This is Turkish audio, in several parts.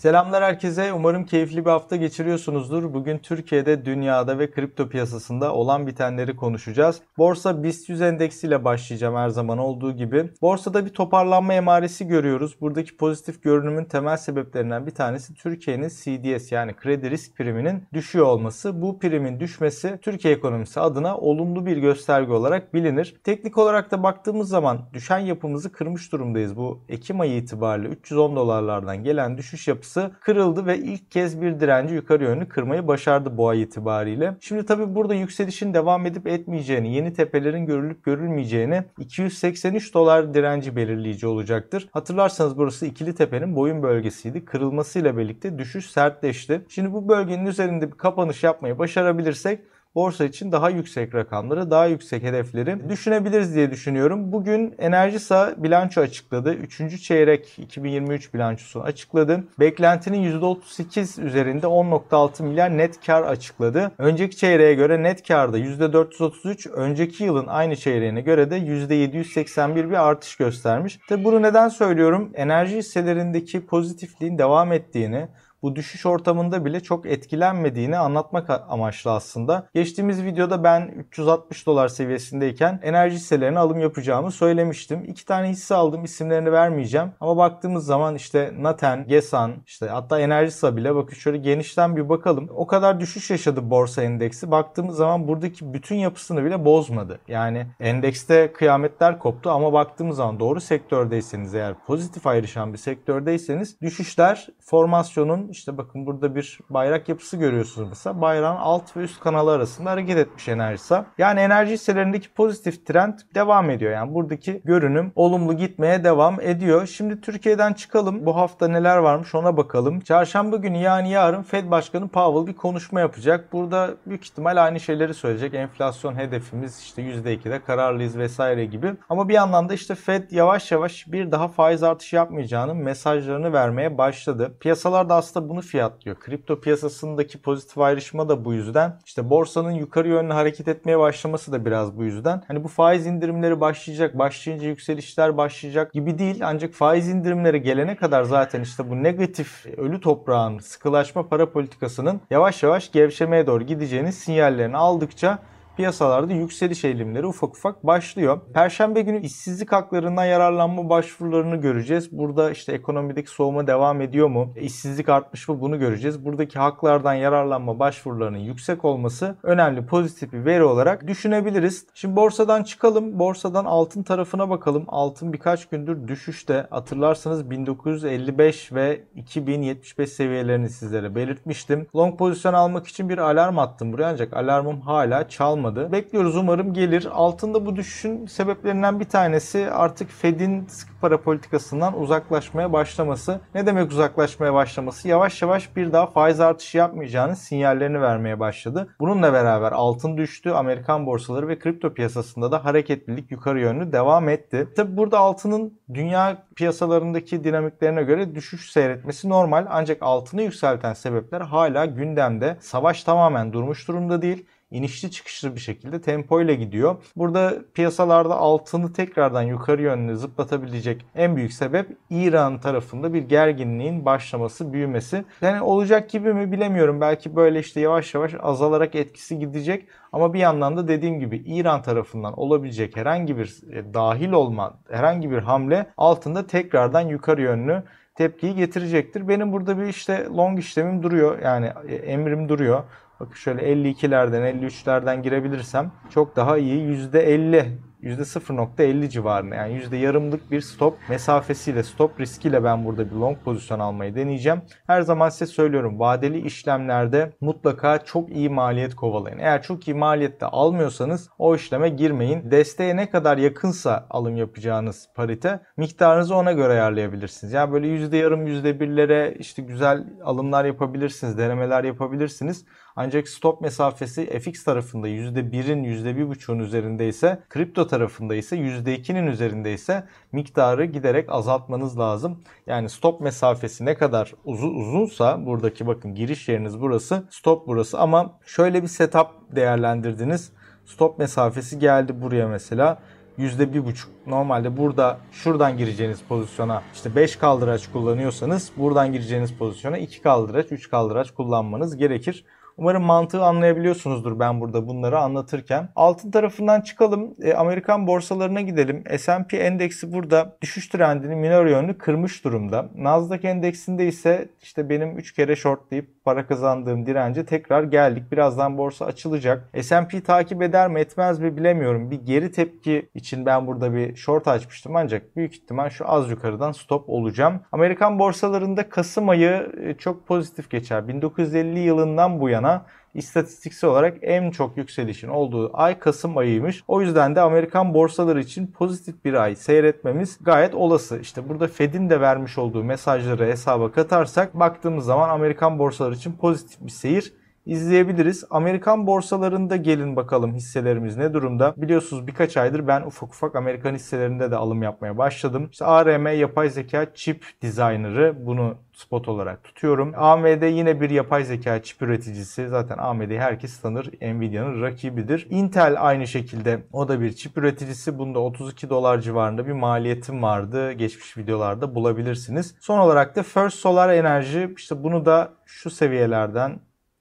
Selamlar herkese. Umarım keyifli bir hafta geçiriyorsunuzdur. Bugün Türkiye'de, dünyada ve kripto piyasasında olan bitenleri konuşacağız. Borsa BIST 100 endeksiyle başlayacağım her zaman olduğu gibi. Borsada bir toparlanma emaresi görüyoruz. Buradaki pozitif görünümün temel sebeplerinden bir tanesi Türkiye'nin CDS yani kredi risk priminin düşüyor olması. Bu primin düşmesi Türkiye ekonomisi adına olumlu bir gösterge olarak bilinir. Teknik olarak da baktığımız zaman düşen yapımızı kırmış durumdayız. Bu Ekim ayı itibariyle 310 dolarlardan gelen düşüş yapısı yapısı kırıldı ve ilk kez bir direnci yukarı yönlü kırmayı başardı bu ay itibariyle. Şimdi tabi burada yükselişin devam edip etmeyeceğini, yeni tepelerin görülüp görülmeyeceğini 283 dolar direnci belirleyici olacaktır. Hatırlarsanız burası ikili tepenin boyun bölgesiydi. Kırılmasıyla birlikte düşüş sertleşti. Şimdi bu bölgenin üzerinde bir kapanış yapmayı başarabilirsek borsa için daha yüksek rakamları, daha yüksek hedefleri düşünebiliriz diye düşünüyorum. Bugün Enerjisa bilanço açıkladı. 3. çeyrek 2023 bilançosunu açıkladı. Beklentinin %38 üzerinde 10.6 milyar net kar açıkladı. Önceki çeyreğe göre net karda %433, önceki yılın aynı çeyreğine göre de %781 bir artış göstermiş. Tabi bunu neden söylüyorum? Enerji hisselerindeki pozitifliğin devam ettiğini, bu düşüş ortamında bile çok etkilenmediğini anlatmak amaçlı aslında. Geçtiğimiz videoda ben 360 dolar seviyesindeyken enerji hisselerine alım yapacağımı söylemiştim. İki tane hisse aldım isimlerini vermeyeceğim. Ama baktığımız zaman işte Naten, Gesan, işte hatta Enerjisa bile bakın şöyle genişten bir bakalım. O kadar düşüş yaşadı borsa endeksi. Baktığımız zaman buradaki bütün yapısını bile bozmadı. Yani endekste kıyametler koptu ama baktığımız zaman doğru sektördeyseniz eğer pozitif ayrışan bir sektördeyseniz düşüşler formasyonun işte bakın burada bir bayrak yapısı görüyorsunuz mesela. Bayrağın alt ve üst kanalı arasında hareket etmiş enerjisa. Yani enerji hisselerindeki pozitif trend devam ediyor. Yani buradaki görünüm olumlu gitmeye devam ediyor. Şimdi Türkiye'den çıkalım. Bu hafta neler varmış ona bakalım. Çarşamba günü yani yarın Fed Başkanı Powell bir konuşma yapacak. Burada büyük ihtimal aynı şeyleri söyleyecek. Enflasyon hedefimiz işte %2'de kararlıyız vesaire gibi. Ama bir yandan da işte Fed yavaş yavaş bir daha faiz artışı yapmayacağını mesajlarını vermeye başladı. Piyasalar da aslında piyasa bunu fiyatlıyor. Kripto piyasasındaki pozitif ayrışma da bu yüzden. İşte borsanın yukarı yönlü hareket etmeye başlaması da biraz bu yüzden. Hani bu faiz indirimleri başlayacak, başlayınca yükselişler başlayacak gibi değil. Ancak faiz indirimleri gelene kadar zaten işte bu negatif ölü toprağın sıkılaşma para politikasının yavaş yavaş gevşemeye doğru gideceğini sinyallerini aldıkça piyasalarda yükseliş eğilimleri ufak ufak başlıyor. Perşembe günü işsizlik haklarından yararlanma başvurularını göreceğiz. Burada işte ekonomideki soğuma devam ediyor mu? E, işsizlik artmış mı? Bunu göreceğiz. Buradaki haklardan yararlanma başvurularının yüksek olması önemli pozitif bir veri olarak düşünebiliriz. Şimdi borsadan çıkalım. Borsadan altın tarafına bakalım. Altın birkaç gündür düşüşte. Hatırlarsanız 1955 ve 2075 seviyelerini sizlere belirtmiştim. Long pozisyon almak için bir alarm attım buraya ancak alarmım hala çalmadı açıklamadı. Bekliyoruz umarım gelir. Altında bu düşüşün sebeplerinden bir tanesi artık Fed'in sıkı para politikasından uzaklaşmaya başlaması. Ne demek uzaklaşmaya başlaması? Yavaş yavaş bir daha faiz artışı yapmayacağını sinyallerini vermeye başladı. Bununla beraber altın düştü. Amerikan borsaları ve kripto piyasasında da hareketlilik yukarı yönlü devam etti. Tabi burada altının dünya piyasalarındaki dinamiklerine göre düşüş seyretmesi normal. Ancak altını yükselten sebepler hala gündemde. Savaş tamamen durmuş durumda değil inişli çıkışlı bir şekilde tempo ile gidiyor. Burada piyasalarda altını tekrardan yukarı yönlü zıplatabilecek en büyük sebep İran tarafında bir gerginliğin başlaması, büyümesi. Yani olacak gibi mi bilemiyorum. Belki böyle işte yavaş yavaş azalarak etkisi gidecek. Ama bir yandan da dediğim gibi İran tarafından olabilecek herhangi bir e, dahil olma, herhangi bir hamle altında tekrardan yukarı yönlü tepkiyi getirecektir. Benim burada bir işte long işlemim duruyor. Yani e, emrim duruyor. Bakın şöyle 52'lerden 53'lerden girebilirsem çok daha iyi %50 %0.50 civarında yani yüzde yarımlık bir stop mesafesiyle stop riskiyle ben burada bir long pozisyon almayı deneyeceğim. Her zaman size söylüyorum vadeli işlemlerde mutlaka çok iyi maliyet kovalayın. Eğer çok iyi maliyette almıyorsanız o işleme girmeyin. Desteğe ne kadar yakınsa alım yapacağınız parite miktarınızı ona göre ayarlayabilirsiniz. Yani böyle yüzde yarım yüzde birlere işte güzel alımlar yapabilirsiniz, denemeler yapabilirsiniz. Ancak stop mesafesi FX tarafında %1'in %1.5'un üzerinde ise kripto tarafında ise %2'nin üzerinde ise miktarı giderek azaltmanız lazım. Yani stop mesafesi ne kadar uzun uzunsa buradaki bakın giriş yeriniz burası stop burası ama şöyle bir setup değerlendirdiniz. Stop mesafesi geldi buraya mesela. %1,5. Normalde burada şuradan gireceğiniz pozisyona işte 5 kaldıraç kullanıyorsanız buradan gireceğiniz pozisyona 2 kaldıraç, 3 kaldıraç kullanmanız gerekir. Umarım mantığı anlayabiliyorsunuzdur ben burada bunları anlatırken. Altın tarafından çıkalım. E, Amerikan borsalarına gidelim. S&P endeksi burada düşüş trendini minor yönlü kırmış durumda. Nasdaq endeksinde ise işte benim 3 kere short deyip para kazandığım dirence tekrar geldik. Birazdan borsa açılacak. S&P takip eder mi etmez mi bilemiyorum. Bir geri tepki için ben burada bir short açmıştım ancak büyük ihtimal şu az yukarıdan stop olacağım. Amerikan borsalarında Kasım ayı e, çok pozitif geçer. 1950 yılından bu yana istatistiksel olarak en çok yükselişin olduğu ay Kasım ayıymış. O yüzden de Amerikan borsaları için pozitif bir ay seyretmemiz gayet olası. İşte burada Fed'in de vermiş olduğu mesajları hesaba katarsak baktığımız zaman Amerikan borsaları için pozitif bir seyir izleyebiliriz. Amerikan borsalarında gelin bakalım hisselerimiz ne durumda. Biliyorsunuz birkaç aydır ben ufak ufak Amerikan hisselerinde de alım yapmaya başladım. İşte ARM yapay zeka çip designer'ı bunu spot olarak tutuyorum. AMD yine bir yapay zeka çip üreticisi. Zaten AMD'yi herkes tanır. Nvidia'nın rakibidir. Intel aynı şekilde o da bir çip üreticisi. Bunda 32 dolar civarında bir maliyetim vardı. Geçmiş videolarda bulabilirsiniz. Son olarak da First Solar Enerji işte bunu da şu seviyelerden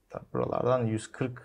Tabi buralardan 140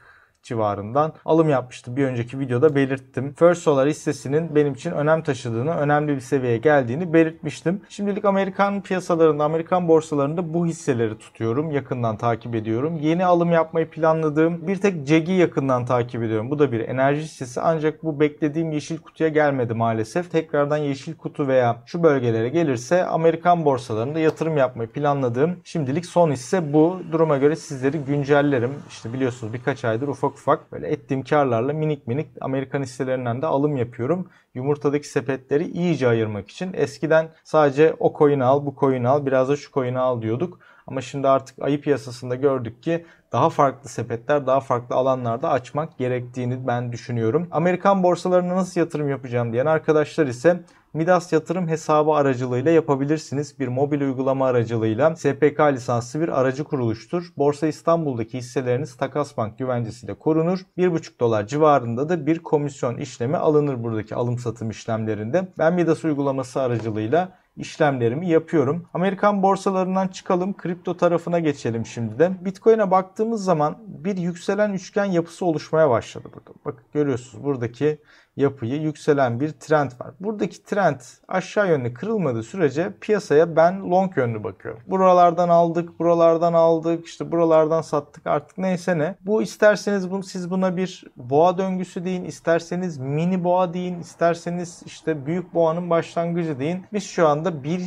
civarından alım yapmıştı. Bir önceki videoda belirttim. First Solar hissesinin benim için önem taşıdığını, önemli bir seviyeye geldiğini belirtmiştim. Şimdilik Amerikan piyasalarında, Amerikan borsalarında bu hisseleri tutuyorum. Yakından takip ediyorum. Yeni alım yapmayı planladığım bir tek CEG'i yakından takip ediyorum. Bu da bir enerji hissesi ancak bu beklediğim yeşil kutuya gelmedi maalesef. Tekrardan yeşil kutu veya şu bölgelere gelirse Amerikan borsalarında yatırım yapmayı planladığım şimdilik son hisse bu. Duruma göre sizleri güncellerim. İşte biliyorsunuz birkaç aydır ufak çok ufak böyle ettiğim karlarla minik minik Amerikan hisselerinden de alım yapıyorum. Yumurtadaki sepetleri iyice ayırmak için eskiden sadece o coin'i al, bu coin'i al, biraz da şu coin'i al diyorduk. Ama şimdi artık ayı piyasasında gördük ki daha farklı sepetler, daha farklı alanlarda açmak gerektiğini ben düşünüyorum. Amerikan borsalarına nasıl yatırım yapacağım diyen arkadaşlar ise Midas yatırım hesabı aracılığıyla yapabilirsiniz. Bir mobil uygulama aracılığıyla SPK lisanslı bir aracı kuruluştur. Borsa İstanbul'daki hisseleriniz Takas Bank güvencesiyle korunur. 1,5 dolar civarında da bir komisyon işlemi alınır buradaki alım satım işlemlerinde. Ben Midas uygulaması aracılığıyla işlemlerimi yapıyorum. Amerikan borsalarından çıkalım, kripto tarafına geçelim şimdi de. Bitcoin'e baktığımız zaman bir yükselen üçgen yapısı oluşmaya başladı burada. Bak görüyorsunuz buradaki yapıyı yükselen bir trend var. Buradaki trend aşağı yönlü kırılmadığı sürece piyasaya ben long yönlü bakıyorum. Buralardan aldık, buralardan aldık, işte buralardan sattık artık neyse ne. Bu isterseniz bunu, siz buna bir boğa döngüsü deyin, isterseniz mini boğa deyin, isterseniz işte büyük boğanın başlangıcı deyin. Biz şu anda bir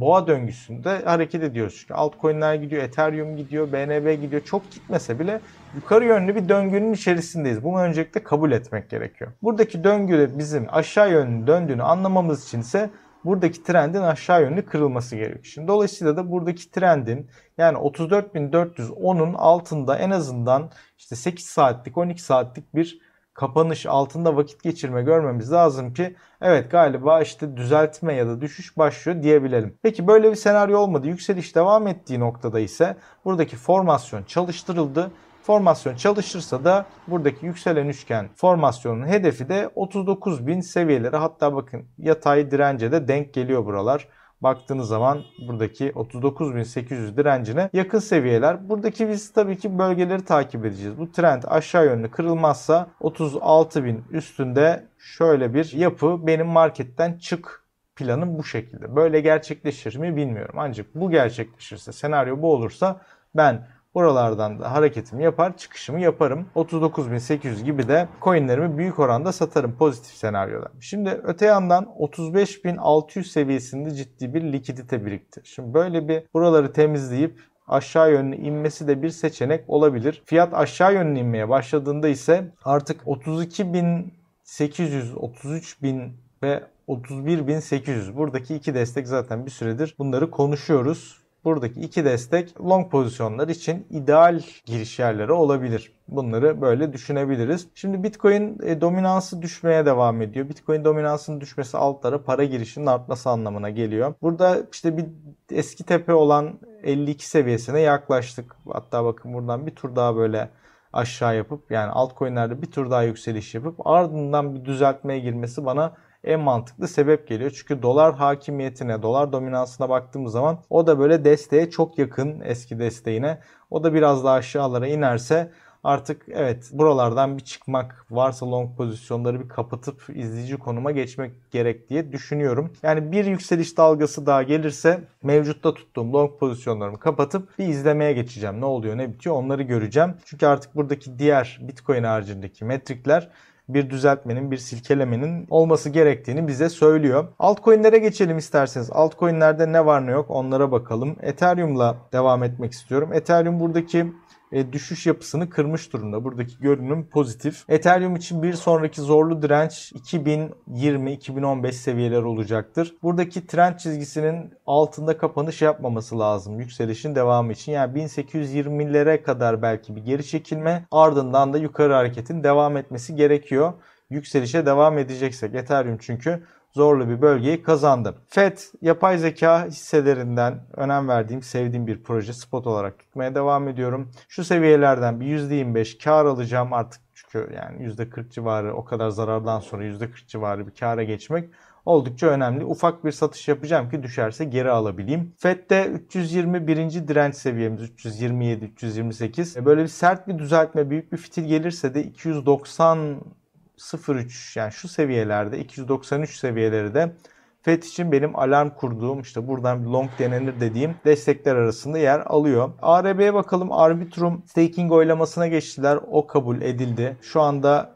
boğa döngüsünde hareket ediyoruz. Çünkü altcoin'ler gidiyor, Ethereum gidiyor, BNB gidiyor. Çok gitmese bile yukarı yönlü bir döngünün içerisindeyiz. Bunu öncelikle kabul etmek gerekiyor. Buradaki döngüde bizim aşağı yönlü döndüğünü anlamamız için ise buradaki trendin aşağı yönlü kırılması gerekiyor. Şimdi dolayısıyla da buradaki trendin yani 34.410'un altında en azından işte 8 saatlik 12 saatlik bir kapanış altında vakit geçirme görmemiz lazım ki evet galiba işte düzeltme ya da düşüş başlıyor diyebilelim. Peki böyle bir senaryo olmadı. Yükseliş devam ettiği noktada ise buradaki formasyon çalıştırıldı. Formasyon çalışırsa da buradaki yükselen üçgen formasyonun hedefi de 39.000 seviyeleri hatta bakın yatay dirence de denk geliyor buralar baktığınız zaman buradaki 39.800 direncine yakın seviyeler. Buradaki biz tabii ki bölgeleri takip edeceğiz. Bu trend aşağı yönlü kırılmazsa 36.000 üstünde şöyle bir yapı benim marketten çık planım bu şekilde. Böyle gerçekleşir mi bilmiyorum. Ancak bu gerçekleşirse, senaryo bu olursa ben Buralardan da hareketimi yapar, çıkışımı yaparım. 39.800 gibi de coinlerimi büyük oranda satarım pozitif senaryoda. Şimdi öte yandan 35.600 seviyesinde ciddi bir likidite birikti. Şimdi böyle bir buraları temizleyip aşağı yönlü inmesi de bir seçenek olabilir. Fiyat aşağı yönlü inmeye başladığında ise artık 32.800, 33.000 ve 31.800 buradaki iki destek zaten bir süredir bunları konuşuyoruz. Buradaki iki destek long pozisyonlar için ideal giriş yerleri olabilir. Bunları böyle düşünebiliriz. Şimdi Bitcoin e, dominansı düşmeye devam ediyor. Bitcoin dominansının düşmesi altlara para girişinin artması anlamına geliyor. Burada işte bir eski tepe olan 52 seviyesine yaklaştık. Hatta bakın buradan bir tur daha böyle aşağı yapıp yani altcoin'lerde bir tur daha yükseliş yapıp ardından bir düzeltmeye girmesi bana en mantıklı sebep geliyor. Çünkü dolar hakimiyetine, dolar dominansına baktığımız zaman o da böyle desteğe çok yakın eski desteğine. O da biraz daha aşağılara inerse artık evet buralardan bir çıkmak varsa long pozisyonları bir kapatıp izleyici konuma geçmek gerek diye düşünüyorum. Yani bir yükseliş dalgası daha gelirse mevcutta tuttuğum long pozisyonlarımı kapatıp bir izlemeye geçeceğim. Ne oluyor ne bitiyor onları göreceğim. Çünkü artık buradaki diğer Bitcoin haricindeki metrikler bir düzeltmenin, bir silkelemenin olması gerektiğini bize söylüyor. Altcoin'lere geçelim isterseniz. Altcoin'lerde ne var ne yok onlara bakalım. Ethereum'la devam etmek istiyorum. Ethereum buradaki e, düşüş yapısını kırmış durumda. Buradaki görünüm pozitif. Ethereum için bir sonraki zorlu direnç 2020-2015 seviyeler olacaktır. Buradaki trend çizgisinin altında kapanış yapmaması lazım yükselişin devamı için. Yani 1820'lere kadar belki bir geri çekilme ardından da yukarı hareketin devam etmesi gerekiyor. Yükselişe devam edeceksek Ethereum çünkü zorlu bir bölgeyi kazandı. FED yapay zeka hisselerinden önem verdiğim, sevdiğim bir proje spot olarak tutmaya devam ediyorum. Şu seviyelerden bir %25 kar alacağım artık çünkü yani %40 civarı o kadar zarardan sonra %40 civarı bir kara geçmek oldukça önemli. Ufak bir satış yapacağım ki düşerse geri alabileyim. FED'de 321. direnç seviyemiz 327-328. Böyle bir sert bir düzeltme, büyük bir fitil gelirse de 290 0.3 yani şu seviyelerde 293 seviyeleri de FED için benim alarm kurduğum işte buradan long denenir dediğim destekler arasında yer alıyor. ARB'ye bakalım Arbitrum staking oylamasına geçtiler. O kabul edildi. Şu anda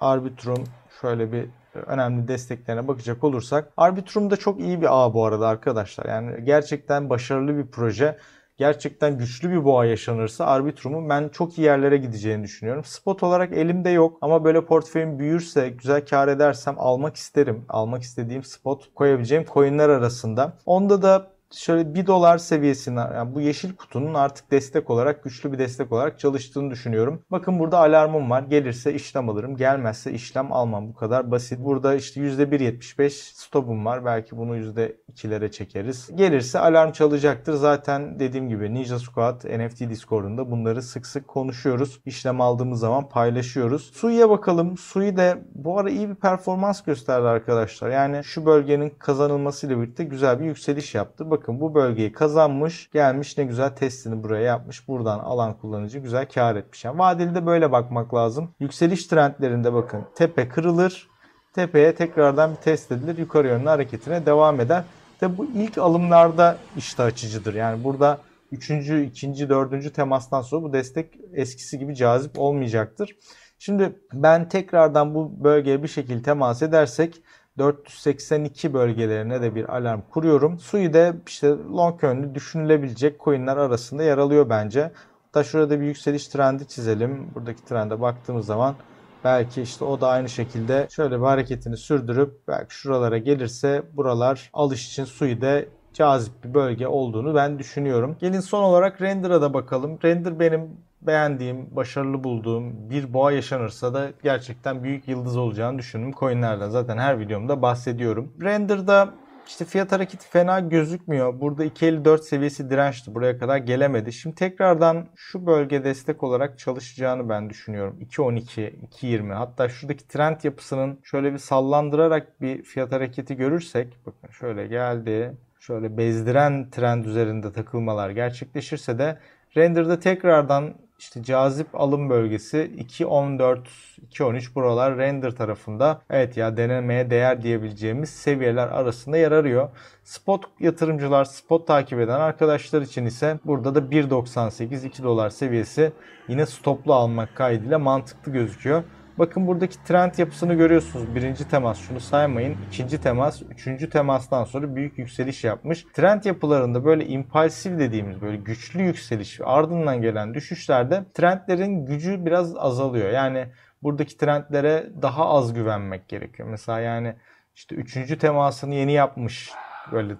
Arbitrum şöyle bir önemli desteklerine bakacak olursak Arbitrum da çok iyi bir ağ bu arada arkadaşlar. Yani gerçekten başarılı bir proje gerçekten güçlü bir boğa yaşanırsa Arbitrum'un ben çok iyi yerlere gideceğini düşünüyorum. Spot olarak elimde yok ama böyle portföyüm büyürse güzel kar edersem almak isterim. Almak istediğim spot koyabileceğim coinler arasında. Onda da şöyle 1 dolar seviyesine yani bu yeşil kutunun artık destek olarak güçlü bir destek olarak çalıştığını düşünüyorum. Bakın burada alarmım var. Gelirse işlem alırım. Gelmezse işlem almam. Bu kadar basit. Burada işte %1.75 stopum var. Belki bunu %2'lere çekeriz. Gelirse alarm çalacaktır. Zaten dediğim gibi Ninja Squad NFT Discord'unda bunları sık sık konuşuyoruz. İşlem aldığımız zaman paylaşıyoruz. Sui'ye bakalım. Sui de bu ara iyi bir performans gösterdi arkadaşlar. Yani şu bölgenin kazanılmasıyla birlikte güzel bir yükseliş yaptı. Bakın Bakın bu bölgeyi kazanmış. Gelmiş ne güzel testini buraya yapmış. Buradan alan kullanıcı güzel kar etmiş. Yani vadeli de böyle bakmak lazım. Yükseliş trendlerinde bakın tepe kırılır. Tepeye tekrardan bir test edilir. Yukarı yönlü hareketine devam eder. Tabi bu ilk alımlarda işte açıcıdır. Yani burada 3. 2. 4. temastan sonra bu destek eskisi gibi cazip olmayacaktır. Şimdi ben tekrardan bu bölgeye bir şekilde temas edersek 482 bölgelerine de bir alarm kuruyorum. Sui de işte long yönlü düşünülebilecek coinler arasında yer alıyor bence. Hatta şurada bir yükseliş trendi çizelim. Buradaki trende baktığımız zaman belki işte o da aynı şekilde şöyle bir hareketini sürdürüp belki şuralara gelirse buralar alış için Sui de cazip bir bölge olduğunu ben düşünüyorum. Gelin son olarak Render'a da bakalım. Render benim beğendiğim, başarılı bulduğum bir boğa yaşanırsa da gerçekten büyük yıldız olacağını düşündüğüm coinlerden zaten her videomda bahsediyorum. Render'da işte fiyat hareketi fena gözükmüyor. Burada 2.54 seviyesi dirençti. Buraya kadar gelemedi. Şimdi tekrardan şu bölge destek olarak çalışacağını ben düşünüyorum. 2.12, 2.20 hatta şuradaki trend yapısının şöyle bir sallandırarak bir fiyat hareketi görürsek. Bakın şöyle geldi. Şöyle bezdiren trend üzerinde takılmalar gerçekleşirse de Render'da tekrardan işte cazip alım bölgesi 2.14, 2.13 buralar render tarafında evet ya denemeye değer diyebileceğimiz seviyeler arasında yer arıyor. Spot yatırımcılar, spot takip eden arkadaşlar için ise burada da 1.98, 2 dolar seviyesi yine stoplu almak kaydıyla mantıklı gözüküyor. Bakın buradaki trend yapısını görüyorsunuz. Birinci temas şunu saymayın. ikinci temas, üçüncü temastan sonra büyük yükseliş yapmış. Trend yapılarında böyle impulsif dediğimiz böyle güçlü yükseliş ardından gelen düşüşlerde trendlerin gücü biraz azalıyor. Yani buradaki trendlere daha az güvenmek gerekiyor. Mesela yani işte üçüncü temasını yeni yapmış böyle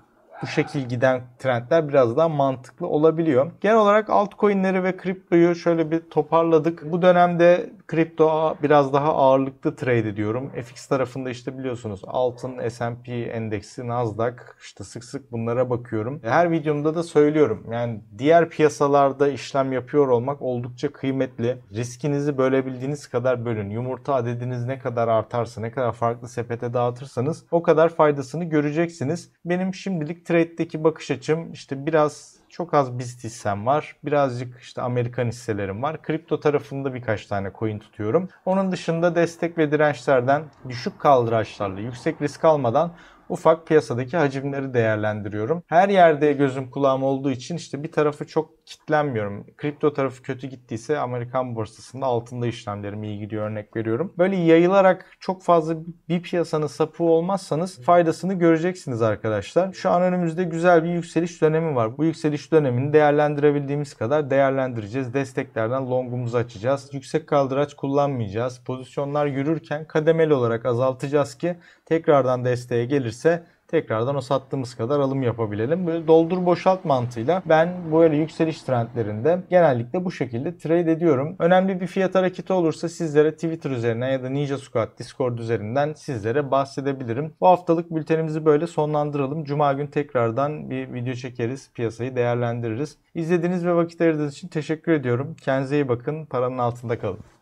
bu şekil giden trendler biraz daha mantıklı olabiliyor. Genel olarak altcoin'leri ve kriptoyu şöyle bir toparladık. Bu dönemde kripto biraz daha ağırlıklı trade ediyorum. FX tarafında işte biliyorsunuz altın, S&P endeksi, Nasdaq işte sık sık bunlara bakıyorum. E, her videomda da söylüyorum. Yani diğer piyasalarda işlem yapıyor olmak oldukça kıymetli. Riskinizi bölebildiğiniz kadar bölün. Yumurta adediniz ne kadar artarsa, ne kadar farklı sepete dağıtırsanız o kadar faydasını göreceksiniz. Benim şimdilik trade'deki bakış açım işte biraz çok az BIST hissem var. Birazcık işte Amerikan hisselerim var. Kripto tarafında birkaç tane coin tutuyorum. Onun dışında destek ve dirençlerden düşük kaldıraçlarla yüksek risk almadan ufak piyasadaki hacimleri değerlendiriyorum. Her yerde gözüm kulağım olduğu için işte bir tarafı çok kitlenmiyorum. Kripto tarafı kötü gittiyse Amerikan borsasında altında işlemlerim iyi gidiyor örnek veriyorum. Böyle yayılarak çok fazla bir piyasanın sapı olmazsanız faydasını göreceksiniz arkadaşlar. Şu an önümüzde güzel bir yükseliş dönemi var. Bu yükseliş dönemini değerlendirebildiğimiz kadar değerlendireceğiz. Desteklerden longumuzu açacağız. Yüksek kaldıraç kullanmayacağız. Pozisyonlar yürürken kademeli olarak azaltacağız ki tekrardan desteğe gelir gelirse tekrardan o sattığımız kadar alım yapabilelim. Böyle doldur boşalt mantığıyla ben bu böyle yükseliş trendlerinde genellikle bu şekilde trade ediyorum. Önemli bir fiyat hareketi olursa sizlere Twitter üzerinden ya da Ninja Squad Discord üzerinden sizlere bahsedebilirim. Bu haftalık bültenimizi böyle sonlandıralım. Cuma gün tekrardan bir video çekeriz, piyasayı değerlendiririz. İzlediğiniz ve vakit ayırdığınız için teşekkür ediyorum. Kendinize iyi bakın, paranın altında kalın.